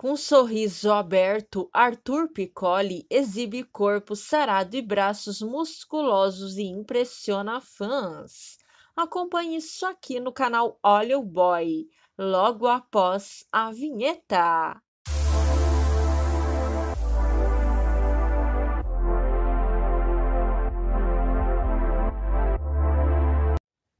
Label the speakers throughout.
Speaker 1: Com um sorriso aberto, Arthur Piccoli exibe corpo sarado e braços musculosos e impressiona fãs. Acompanhe isso aqui no canal Olha o Boy, logo após a vinheta.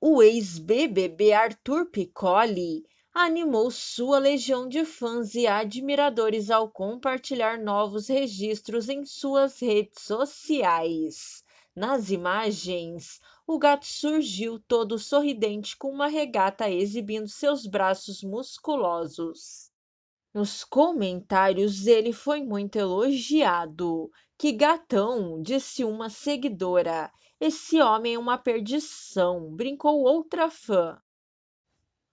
Speaker 1: O ex-BBB Arthur Piccoli animou sua legião de fãs e admiradores ao compartilhar novos registros em suas redes sociais. Nas imagens, o gato surgiu todo sorridente com uma regata exibindo seus braços musculosos. Nos comentários, ele foi muito elogiado. Que gatão, disse uma seguidora. Esse homem é uma perdição, brincou outra fã.